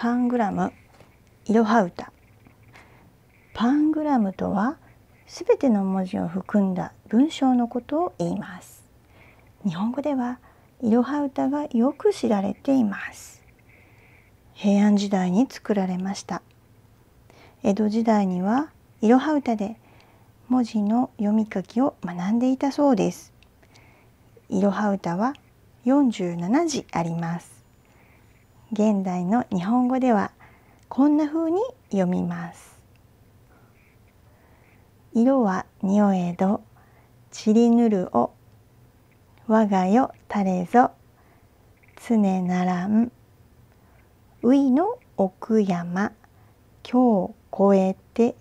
パングラムロハウタパングラムとはすべての文字を含んだ文章のことを言います日本語ではいろはタがよく知られています平安時代に作られました江戸時代にはいろはタで文字の読み書きを学んでいたそうですいろはタは47字あります現代の日本語ではこんな風に読みます色は匂えど散りぬるを我が世たれぞ常ならんういの奥山今日越えて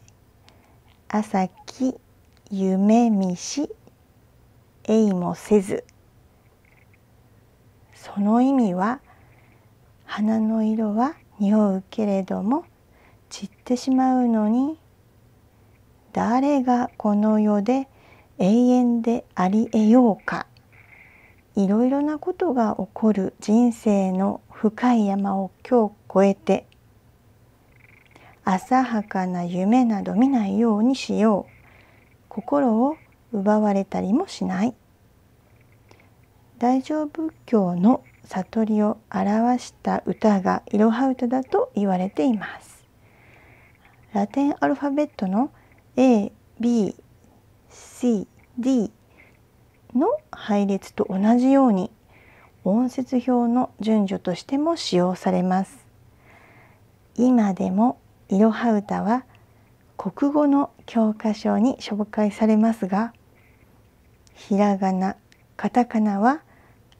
朝き夢見しえいもせずその意味は花の色は匂うけれども散ってしまうのに誰がこの世で永遠でありえようかいろいろなことが起こる人生の深い山を今日越えて浅はかな夢など見ないようにしよう心を奪われたりもしない大乗仏教の悟りを表した歌がイロハ歌だと言われていますラテンアルファベットの A、B、C、D の配列と同じように音節表の順序としても使用されます今でもいろは歌は国語の教科書に紹介されますがひらがなカタカナは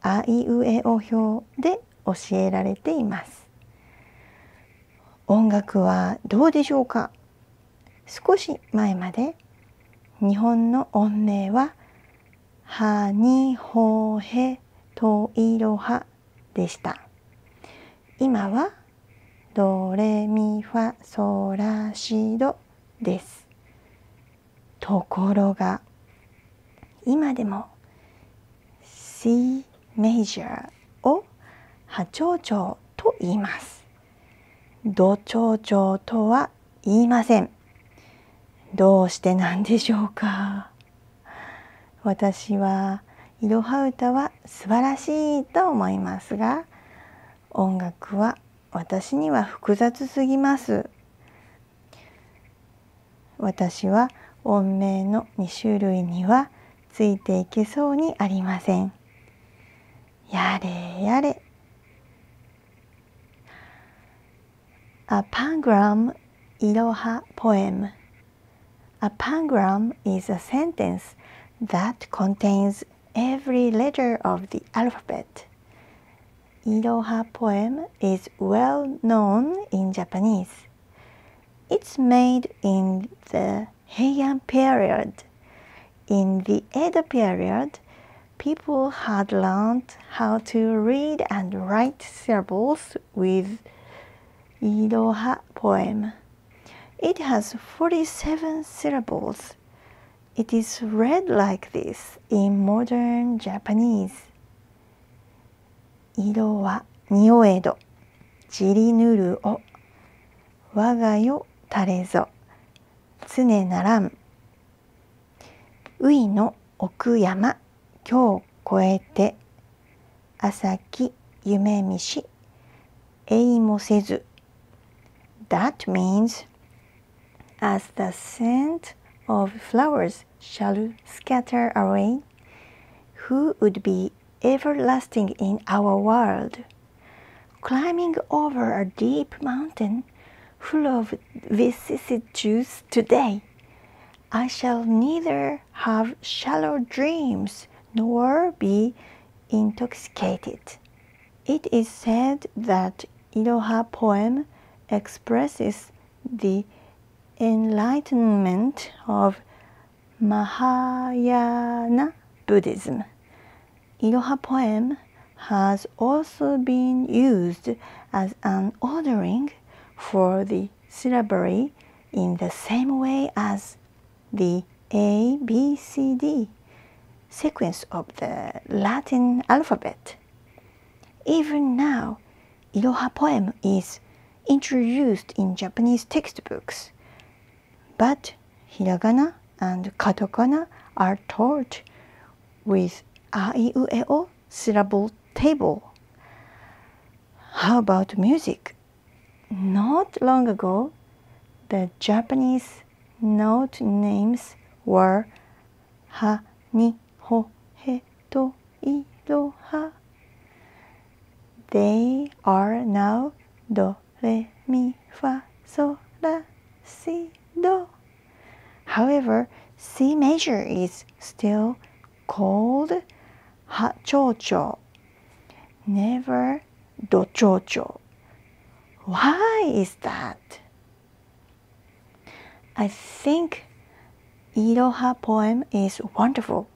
あいうえお表で教えられています音楽はどうでしょうか少し前まで日本の音名は「はにほへといろは」でした今は「ドレミファソラシド」ですところが今でも「シーメジャーを波長長と言います。ド長長とは言いません。どうしてなんでしょうか。私は「いろは歌」は素晴らしいと思いますが音楽は私には複雑すぎます。私は音名の2種類にはついていけそうにありません。yare. A pangram poem A pangram is a sentence that contains every letter of the alphabet. poem is well known in Japanese. It's made in the Heian period. In the Edo period, people had learned how to read and write syllables with Iroha poem. It has 47 syllables. It is read like this in modern Japanese. Iro wa nioedo, jiri nuru o, waga yo tarezo, tsune naran, ui no okuyama. 今日越えて朝き夢見しえいもせず That means as the scent of flowers shall scatter away who would be everlasting in our world climbing over a deep mountain full of vicissitudes today I shall neither have shallow dreams nor be intoxicated. It is said that Iloha poem expresses the enlightenment of Mahayana Buddhism. Iloha poem has also been used as an ordering for the syllabary in the same way as the A, B, C, D sequence of the Latin alphabet. Even now, Iroha poem is introduced in Japanese textbooks, but hiragana and katakana are taught with aiueo syllable table. How about music? Not long ago, the Japanese note names were ha, ni, ho, he, to, i, ro, ha. They are now do, re, mi, fa, so la, si, do. However, C major is still called ha cho cho, never do cho cho. Why is that? I think Iroha poem is wonderful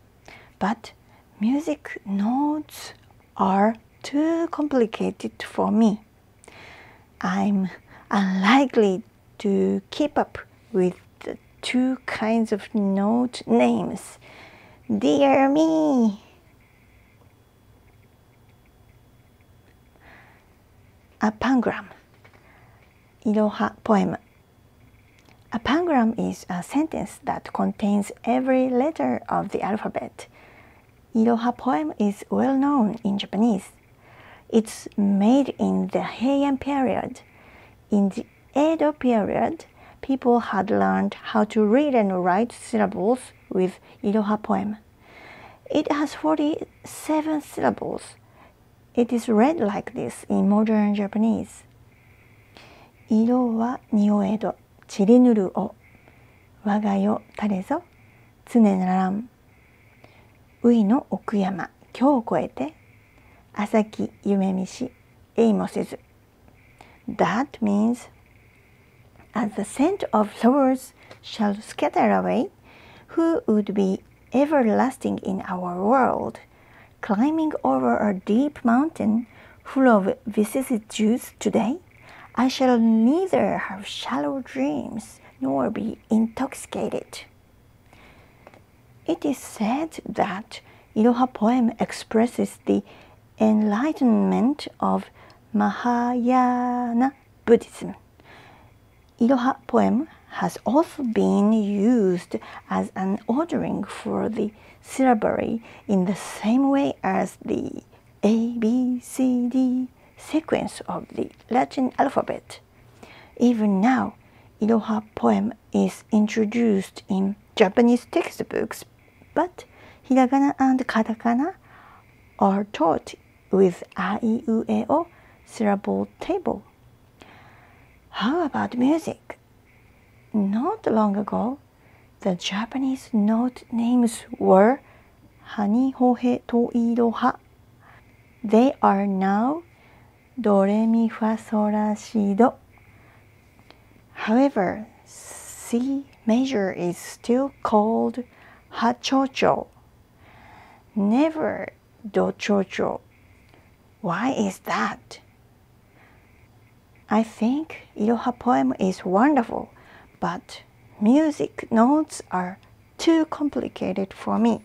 but music notes are too complicated for me. I'm unlikely to keep up with the two kinds of note names. Dear me! A pangram. Iroha poem. A pangram is a sentence that contains every letter of the alphabet. Iroha poem is well known in Japanese. It's made in the Heian period. In the Edo period, people had learned how to read and write syllables with Iroha poem. It has 47 syllables. It is read like this in modern Japanese. 色は匂えど、散りぬるを。我が世たれぞ、常ならん。ういの奥山今日越えて朝木夢見しえいもせず That means as the scent of flowers shall scatter away who would be everlasting in our world climbing over a deep mountain full of vicissitudes today I shall neither have shallow dreams nor be intoxicated it is said that Iloha poem expresses the enlightenment of Mahayana Buddhism. Iloha poem has also been used as an ordering for the syllabary in the same way as the A, B, C, D sequence of the Latin alphabet. Even now, Iloha poem is introduced in Japanese textbooks but hiragana and katakana are taught with a i u e o syllable table. How about music? Not long ago, the Japanese note names were hani hohe ha. They are now do re mi fa sol la si do. However, C major is still called Ha cho. Never do cho. Why is that? I think Iroha poem is wonderful, but music notes are too complicated for me.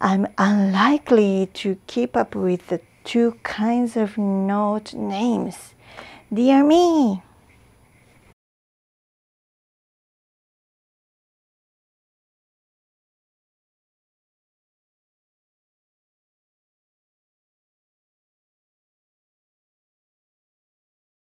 I'm unlikely to keep up with the two kinds of note names. Dear me!